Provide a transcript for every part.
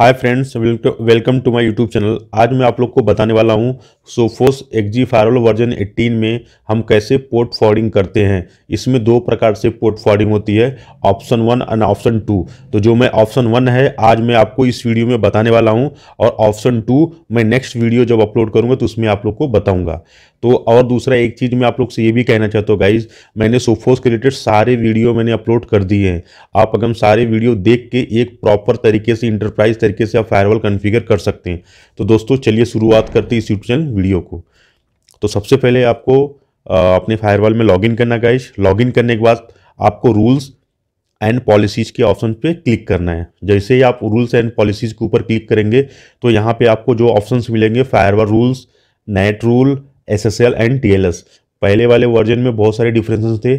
hi friends welcome to my YouTube channel आज मैं आप लोग को बताने वाला हूं सोफोस एक्जी फायरवॉल वर्जन 18 में हम कैसे पोर्ट फॉर्डिंग करते हैं इसमें दो प्रकार से पोर्ट फॉर्डिंग होती है option one and option two तो जो मैं ऑप्शन वन है आज मैं आपको इस वीडियो में बताने वाला हूँ और ऑप्शन टू मैं नेक्स्ट वीडियो जब अपलोड करूँगा तो उसमें आप लोग को बताऊँगा तो और दूसरा एक चीज़ मैं आप लोग से ये भी कहना चाहता हूँ गाइज मैंने सोफोस के रिलेटेड सारे वीडियो मैंने अपलोड कर दिए हैं आप अगर सारे वीडियो देख के एक प्रॉपर तरीके से इंटरप्राइज तरीके से आप फायरवॉल कन्फिगर कर सकते हैं तो दोस्तों चलिए शुरुआत करते हैं इस यूट्यूब वीडियो को तो सबसे पहले आपको अपने फायरवॉल में लॉग करना गाइज लॉगिन करने के बाद आपको रूल्स एंड पॉलिसीज़ के ऑप्शन पे क्लिक करना है जैसे ही आप रूल्स एंड पॉलिसीज़ के ऊपर क्लिक करेंगे तो यहाँ पे आपको जो ऑप्शंस मिलेंगे firewall rules NAT rule S and T पहले वाले वर्जन में बहुत सारे डिफरेंसेस थे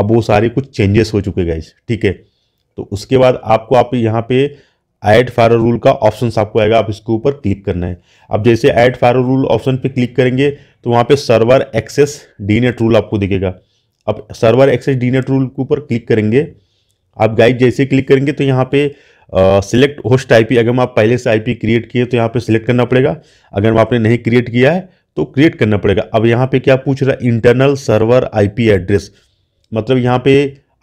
अब वो सारे कुछ चेंजेस हो चुके गए ठीक है तो उसके बाद आपको आप यहाँ पे ऐड फायर रूल का ऑप्शन आपको आएगा आप इसके ऊपर क्लिक करना है अब जैसे ऐड फायर रूल ऑप्शन पे क्लिक करेंगे तो वहाँ पे server access D NAT rule आपको दिखेगा अब server access D NAT rule के ऊपर क्लिक करेंगे आप गाइड जैसे क्लिक करेंगे तो यहाँ पे सिलेक्ट होस्ट आईपी अगर आप पहले से आईपी क्रिएट किए तो यहाँ पे सिलेक्ट करना पड़ेगा अगर आपने नहीं क्रिएट किया है तो क्रिएट करना पड़ेगा अब यहाँ पे क्या पूछ रहा है इंटरनल सर्वर आईपी एड्रेस मतलब यहाँ पे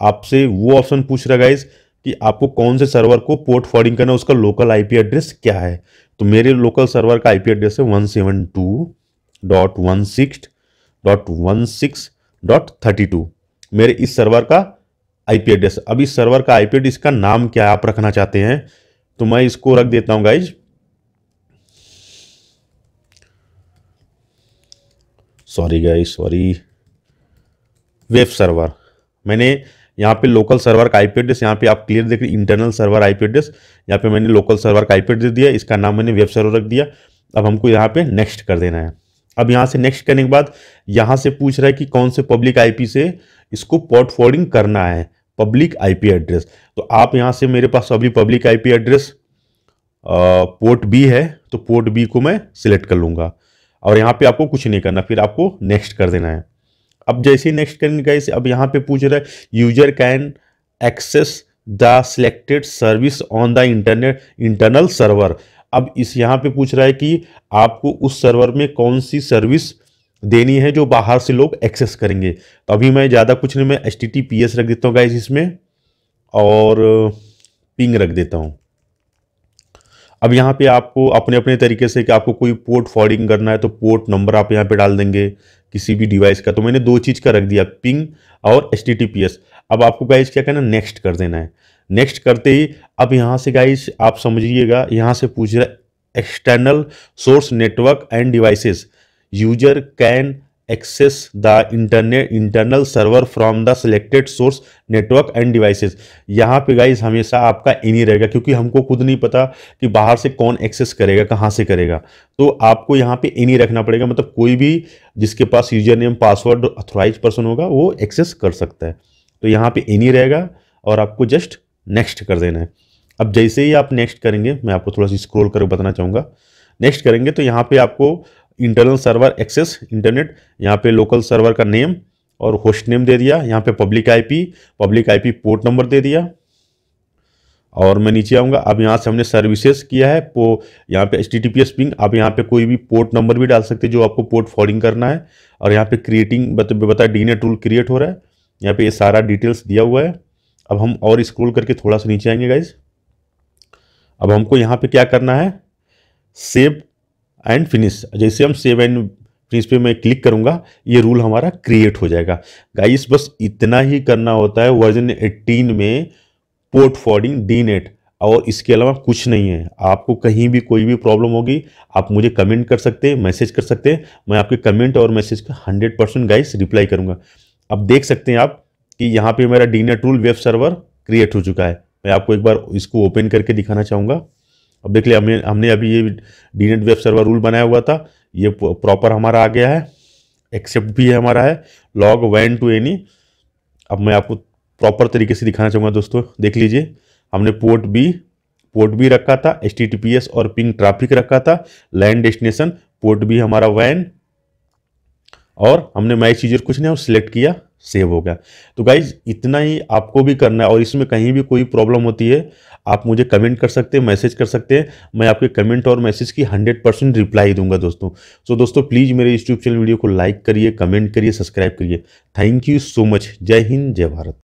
आपसे वो ऑप्शन पूछ रहा है गाइज कि आपको कौन से सर्वर को पोर्ट फॉर्डिंग करना है उसका लोकल आईपी एड्रेस क्या है तो मेरे लोकल सर्वर का आईपी एड्रेस है one seven two dot one six dot one six dot thirty two मेरे इस सर्वर का आईपी एड्रेस अब इस सर्वर का आईपी एड्रेस का नाम क्या आप रखना चाहते हैं तो मैं इसको रख देता हूँ guys sorry guys sorry web server मैंने यहाँ पे लोकल सर्वर का आईपी एड्रेस यहाँ पे आप क्लियर देख रहे इंटरनल सर्वर आईपी एड्रेस यहाँ पे मैंने लोकल सर्वर का आईपी एड्रेस दिया इसका नाम मैंने वेब सर्वर रख दिया अब हमको यहाँ पे नेक्स्ट कर देना है अब यहाँ से नेक्स्ट करने के बाद यहाँ से पूछ रहा है कि कौन से पब्लिक आईपी से इसको पोर्ट फॉरवर्डिंग करना है पब्लिक आईपी एड्रेस तो आप यहाँ से मेरे पास अभी public IP address port B है तो पोर्ट बी को मैं सिलेक्ट कर लूँगा और यहाँ पे आपको कुछ नहीं करना फिर आपको नेक्स्ट कर देना है अब जैसे ही नेक्स्ट करेंगे गाइस अब यहाँ पे पूछ रहा है user can access the selected service on the internet internal server अब इस यहाँ पे पूछ रहा है कि आपको उस सर्वर में कौन सी सर्विस देनी है जो बाहर से लोग एक्सेस करेंगे तो अभी मैं ज़्यादा कुछ नहीं मैं एच रख देता हूँ गाइज इसमें और पिंग रख देता हूँ अब यहाँ पे आपको अपने अपने तरीके से कि आपको कोई पोर्ट फॉरवर्डिंग करना है तो पोर्ट नंबर आप यहाँ पे डाल देंगे किसी भी डिवाइस का तो मैंने दो चीज़ का रख दिया पिंग और एच अब आपको गाइज क्या करना नेक्स्ट कर देना है नेक्स्ट करते ही अब यहाँ से गाइज आप समझिएगा यहाँ से पूछ रहा है external source network and devices user can access the internet internal server from the selected source network and devices यहाँ पे गाइज हमेशा आपका एनी रहेगा क्योंकि हमको खुद नहीं पता कि बाहर से कौन एक्सेस करेगा कहाँ से करेगा तो आपको यहाँ पे एनी रखना पड़ेगा मतलब कोई भी जिसके पास user name password authorize person होगा वो एक्सेस कर सकता है तो यहाँ पे एनी रहेगा और आपको जस्ट नेक्स्ट कर देना है अब जैसे ही आप नेक्स्ट करेंगे मैं आपको थोड़ा सा स्क्रोल कर बताना चाहूँगा नेक्स्ट करेंगे तो यहाँ पे आपको इंटरनल सर्वर एक्सेस इंटरनेट यहाँ पे लोकल सर्वर का नेम और होस्ट नेम दे दिया यहाँ पे public IP public IP port number दे दिया और मैं नीचे आऊँगा अब यहाँ से हमने सर्विसेज किया है पो यहाँ पे एच टी पिंग आप यहाँ पे कोई भी पोर्ट नंबर भी डाल सकते हैं जो आपको पोर्ट फॉरिंग करना है और यहाँ पे क्रिएटिंग बत, बता डी ने टूल क्रिएट हो रहा है यहाँ पे ये सारा डिटेल्स दिया हुआ है अब हम और स्क्रोल करके थोड़ा सा नीचे आएंगे गाइज अब हमको यहाँ पे क्या करना है सेव एंड फिनिश जैसे हम सेव एंड फिनिश पे मैं क्लिक करूँगा ये रूल हमारा क्रिएट हो जाएगा गाइस बस इतना ही करना होता है वर्जन 18 में पोर्ट फॉर्डिंग डी नेट और इसके अलावा कुछ नहीं है आपको कहीं भी कोई भी प्रॉब्लम होगी आप मुझे कमेंट कर सकते हैं मैसेज कर सकते हैं मैं आपके कमेंट और मैसेज का हंड्रेड परसेंट गाइस रिप्लाई करूँगा अब देख सकते हैं आप कि यहाँ पे मेरा D NAT rule web server create हो चुका है मैं आपको एक बार इसको ओपन करके दिखाना चाहूँगा अब देख लिया हमने हमने अभी ये डीनेट वेब सर्वर रूल बनाया हुआ था ये प्रॉपर हमारा आ गया है एक्सेप्ट भी है हमारा है लॉग वैन टू एनी अब मैं आपको प्रॉपर तरीके से दिखाना चाहूँगा दोस्तों देख लीजिए हमने पोर्ट बी पोर्ट बी रखा था एच और पिंग ट्राफिक रखा था लैंड डेस्टिनेशन पोर्ट बी हमारा वैन और हमने मैच चीज़ कुछ नहीं हम सिलेक्ट किया सेव हो गया तो गाइज इतना ही आपको भी करना है और इसमें कहीं भी कोई प्रॉब्लम होती है आप मुझे कमेंट कर सकते हैं मैसेज कर सकते हैं मैं आपके कमेंट और मैसेज की 100 परसेंट रिप्लाई दूंगा दोस्तों सो so, दोस्तों प्लीज़ मेरे यूट्यूब चैनल वीडियो को लाइक करिए कमेंट करिए सब्सक्राइब करिए थैंक यू सो मच जय हिंद जय भारत